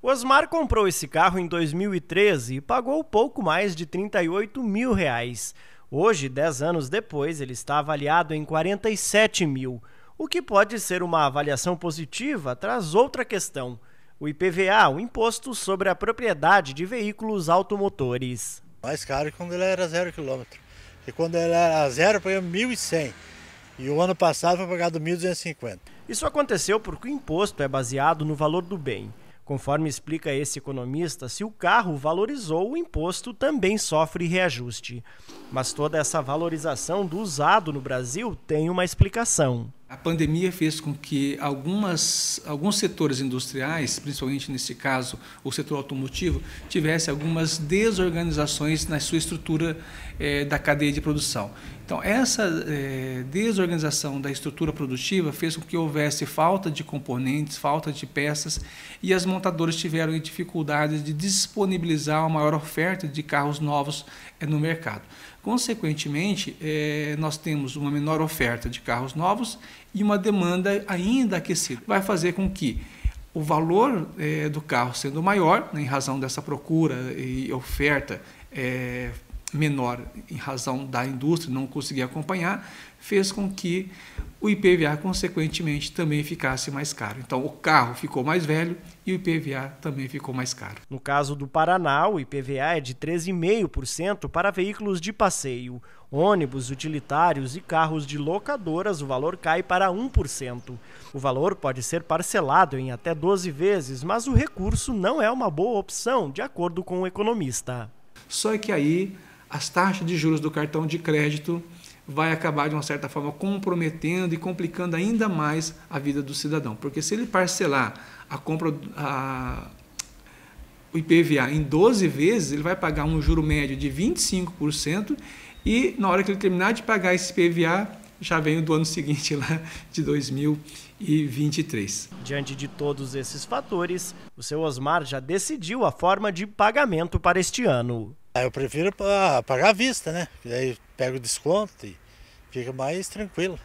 O Osmar comprou esse carro em 2013 e pagou pouco mais de 38 mil reais. Hoje, 10 anos depois, ele está avaliado em 47 mil. O que pode ser uma avaliação positiva traz outra questão: o IPVA, o Imposto sobre a Propriedade de Veículos Automotores. Mais caro que quando ele era zero quilômetro. E quando ele era zero, pagava 1.100. E o ano passado foi pagado 1.250. Isso aconteceu porque o imposto é baseado no valor do bem. Conforme explica esse economista, se o carro valorizou, o imposto também sofre reajuste. Mas toda essa valorização do usado no Brasil tem uma explicação. A pandemia fez com que algumas, alguns setores industriais, principalmente nesse caso o setor automotivo, tivesse algumas desorganizações na sua estrutura eh, da cadeia de produção. Então, essa é, desorganização da estrutura produtiva fez com que houvesse falta de componentes, falta de peças, e as montadoras tiveram dificuldades de disponibilizar uma maior oferta de carros novos é, no mercado. Consequentemente, é, nós temos uma menor oferta de carros novos e uma demanda ainda aquecida. Vai fazer com que o valor do carro sendo maior, né, em razão dessa procura e oferta é, menor em razão da indústria não conseguir acompanhar, fez com que o IPVA, consequentemente, também ficasse mais caro. Então, o carro ficou mais velho e o IPVA também ficou mais caro. No caso do Paraná, o IPVA é de 13,5% para veículos de passeio. Ônibus, utilitários e carros de locadoras, o valor cai para 1%. O valor pode ser parcelado em até 12 vezes, mas o recurso não é uma boa opção, de acordo com o economista. Só que aí as taxas de juros do cartão de crédito vai acabar de uma certa forma comprometendo e complicando ainda mais a vida do cidadão, porque se ele parcelar a compra a, o IPVA em 12 vezes, ele vai pagar um juro médio de 25% e na hora que ele terminar de pagar esse IPVA, já vem o do ano seguinte lá de 2023. Diante de todos esses fatores, o seu Osmar já decidiu a forma de pagamento para este ano. Aí eu prefiro pagar à vista, né? Daí pego o desconto e fica mais tranquilo.